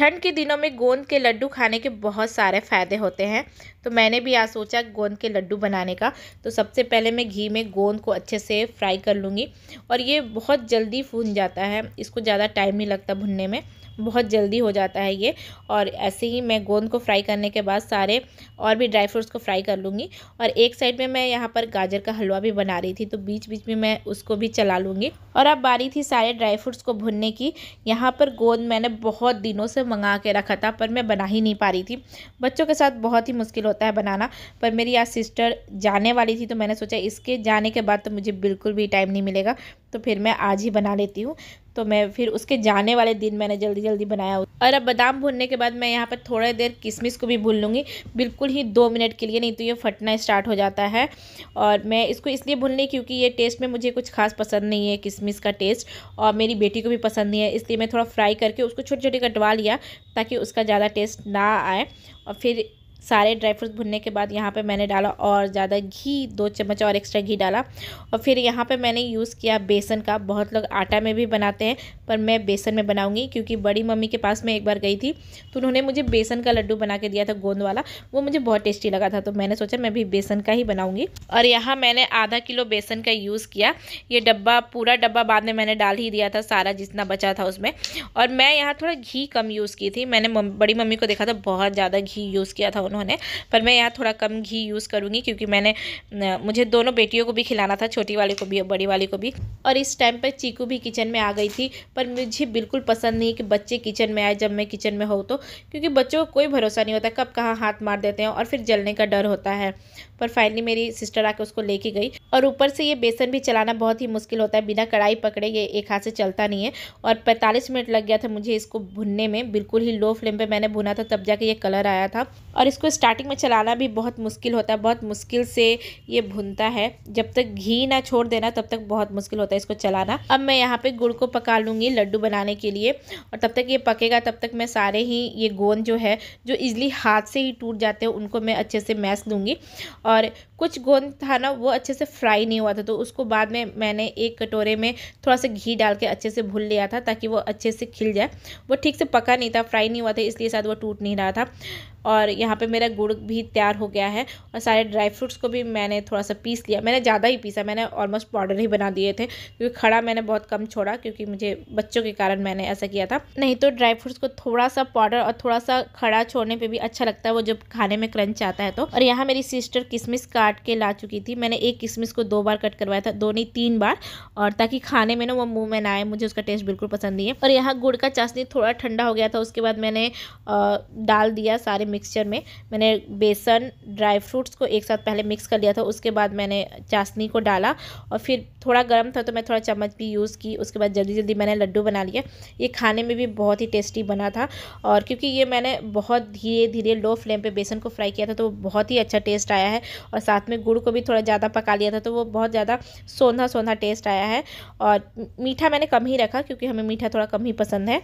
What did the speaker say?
ठंड के दिनों में गोंद के लड्डू खाने के बहुत सारे फ़ायदे होते हैं तो मैंने भी आज सोचा गोंद के लड्डू बनाने का तो सबसे पहले मैं घी में गोंद को अच्छे से फ्राई कर लूँगी और ये बहुत जल्दी भून जाता है इसको ज़्यादा टाइम नहीं लगता भुनने में बहुत जल्दी हो जाता है ये और ऐसे ही मैं गोंद को फ्राई करने के बाद सारे और भी ड्राई फ्रूट्स को फ्राई कर लूँगी और एक साइड में मैं यहाँ पर गाजर का हलवा भी बना रही थी तो बीच बीच में मैं उसको भी चला लूँगी और अब बारी थी सारे ड्राई फ्रूट्स को भुनने की यहाँ पर गोंद मैंने बहुत दिनों से मंगा के रखा था पर मैं बना ही नहीं पा रही थी बच्चों के साथ बहुत ही मुश्किल होता है बनाना पर मेरी आज सिस्टर जाने वाली थी तो मैंने सोचा इसके जाने के बाद तो मुझे बिल्कुल भी टाइम नहीं मिलेगा तो फिर मैं आज ही बना लेती हूँ तो मैं फिर उसके जाने वाले दिन मैंने जल्दी जल्दी बनाया और अब बादाम भूनने के बाद मैं यहाँ पर थोड़ी देर किशमिश को भी भून लूँगी बिल्कुल ही दो मिनट के लिए नहीं तो ये फटना स्टार्ट हो जाता है और मैं इसको इसलिए भून ली क्योंकि ये टेस्ट में मुझे कुछ खास पसंद नहीं है किशमिश का टेस्ट और मेरी बेटी को भी पसंद नहीं है इसलिए मैं थोड़ा फ्राई करके उसको छोटे छोटे कटवा लिया ताकि उसका ज़्यादा टेस्ट ना आए और फिर सारे ड्राई फ्रूट्स भुनने के बाद यहाँ पे मैंने डाला और ज़्यादा घी दो चम्मच और एक्स्ट्रा घी डाला और फिर यहाँ पे मैंने यूज़ किया बेसन का बहुत लोग आटा में भी बनाते हैं पर मैं बेसन में बनाऊँगी क्योंकि बड़ी मम्मी के पास मैं एक बार गई थी तो उन्होंने मुझे बेसन का लड्डू बना के दिया था गोंद वाला वो मुझे बहुत टेस्टी लगा था तो मैंने सोचा मैं भी बेसन का ही बनाऊँगी और यहाँ मैंने आधा किलो बेसन का यूज़ किया ये डब्बा पूरा डब्बा बाद में मैंने डाल ही दिया था सारा जितना बचा था उसमें और मैं यहाँ थोड़ा घी कम यूज़ की थी मैंने बड़ी मम्मी को देखा था बहुत ज़्यादा घी यूज़ किया था उन्होंने पर मैं यहाँ थोड़ा कम घी यूज़ करूँगी क्योंकि मैंने मुझे दोनों बेटियों को भी खिलाना था छोटी वाली को भी और बड़ी वाली को भी और इस टाइम पर चीकू भी किचन में आ गई थी पर मुझे बिल्कुल पसंद नहीं कि बच्चे किचन में आए जब मैं किचन में हो तो क्योंकि बच्चों को कोई भरोसा नहीं होता कब कहाँ हाथ मार देते हैं और फिर जलने का डर होता है पर फाइनली मेरी सिस्टर आके उसको लेके गई और ऊपर से ये बेसन भी चलाना बहुत ही मुश्किल होता है बिना कढ़ाई पकड़े ये एक हाथ से चलता नहीं है और पैंतालीस मिनट लग गया था मुझे इसको भुनने में बिल्कुल ही लो फ्लेम पर मैंने भुना था तब जाके ये कलर आया था और इसको इसको स्टार्टिंग में चलाना भी बहुत मुश्किल होता है बहुत मुश्किल से ये भुनता है जब तक घी ना छोड़ देना तब तक बहुत मुश्किल होता है इसको चलाना अब मैं यहाँ पे गुड़ को पका लूँगी लड्डू बनाने के लिए और तब तक ये पकेगा तब तक मैं सारे ही ये गोंद जो है जो इजली हाथ से ही टूट जाते हैं उनको मैं अच्छे से मैस लूँगी और कुछ गोंद था ना वो अच्छे से फ्राई नहीं हुआ था तो उसको बाद में मैंने एक कटोरे में थोड़ा सा घी डाल के अच्छे से भून लिया था ताकि वो अच्छे से खिल जाए वो ठीक से पका नहीं था फ्राई नहीं हुआ था इसलिए शायद वो टूट नहीं रहा था और यहाँ पे मेरा गुड़ भी तैयार हो गया है और सारे ड्राई फ्रूट्स को भी मैंने थोड़ा सा पीस लिया मैंने ज़्यादा ही पीसा मैंने ऑलमोस्ट पाउडर ही बना दिए थे क्योंकि खड़ा मैंने बहुत कम छोड़ा क्योंकि मुझे बच्चों के कारण मैंने ऐसा किया था नहीं तो ड्राई फ्रूट्स को थोड़ा सा पाउडर और थोड़ा सा खड़ा छोड़ने पर भी अच्छा लगता है वो जब खाने में क्रंच आता है तो और यहाँ मेरी सिस्टर किसमिस काट के ला चुकी थी मैंने एक किसमिस को दो बार कट करवाया था दो नहीं तीन बार और ताकि खाने में ना वो मुँह में ना आए मुझे उसका टेस्ट बिल्कुल पसंद नहीं है और यहाँ गुड़ का चाशनी थोड़ा ठंडा हो गया था उसके बाद मैंने डाल दिया सारे मिक्सचर में मैंने बेसन ड्राई फ्रूट्स को एक साथ पहले मिक्स कर लिया था उसके बाद मैंने चाशनी को डाला और फिर थोड़ा गर्म था तो मैं थोड़ा चम्मच भी यूज़ की उसके बाद जल्दी जल्दी मैंने लड्डू बना लिया ये खाने में भी बहुत ही टेस्टी बना था और क्योंकि ये मैंने बहुत धीरे धीरे लो फ्लेम पर बेसन को फ्राई किया था तो बहुत ही अच्छा टेस्ट आया है और साथ में गुड़ को भी थोड़ा ज़्यादा पका लिया था तो वो बहुत ज़्यादा सोंधा सोंधा टेस्ट आया है और मीठा मैंने कम ही रखा क्योंकि हमें मीठा थोड़ा कम ही पसंद है